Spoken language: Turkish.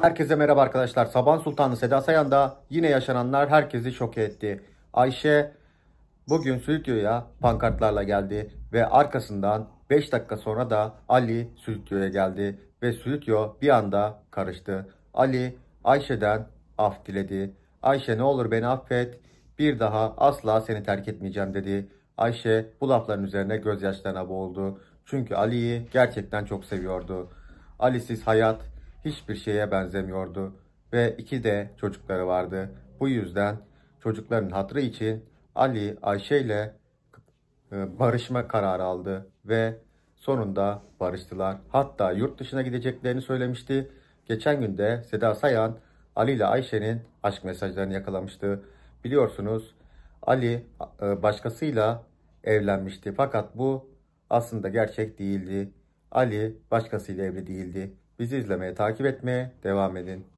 Herkese merhaba arkadaşlar. Saban Sultanı Seda Sayan'da yine yaşananlar herkesi şok etti. Ayşe bugün stüdyoya pankartlarla geldi ve arkasından 5 dakika sonra da Ali stüdyoya geldi ve stüdyo bir anda karıştı. Ali Ayşe'den af diledi. Ayşe ne olur beni affet bir daha asla seni terk etmeyeceğim dedi. Ayşe bu lafların üzerine gözyaşlarına boğuldu. Çünkü Ali'yi gerçekten çok seviyordu. Ali siz hayat hiçbir şeye benzemiyordu ve iki de çocukları vardı. Bu yüzden çocukların hatrı için Ali Ayşe ile e, barışma kararı aldı ve sonunda barıştılar. Hatta yurt dışına gideceklerini söylemişti. Geçen günde Seda Sayan Ali ile Ayşe'nin aşk mesajlarını yakalamıştı. Biliyorsunuz Ali e, başkasıyla evlenmişti fakat bu aslında gerçek değildi. Ali başkasıyla evli değildi. Bizi izlemeye, takip etmeye devam edin.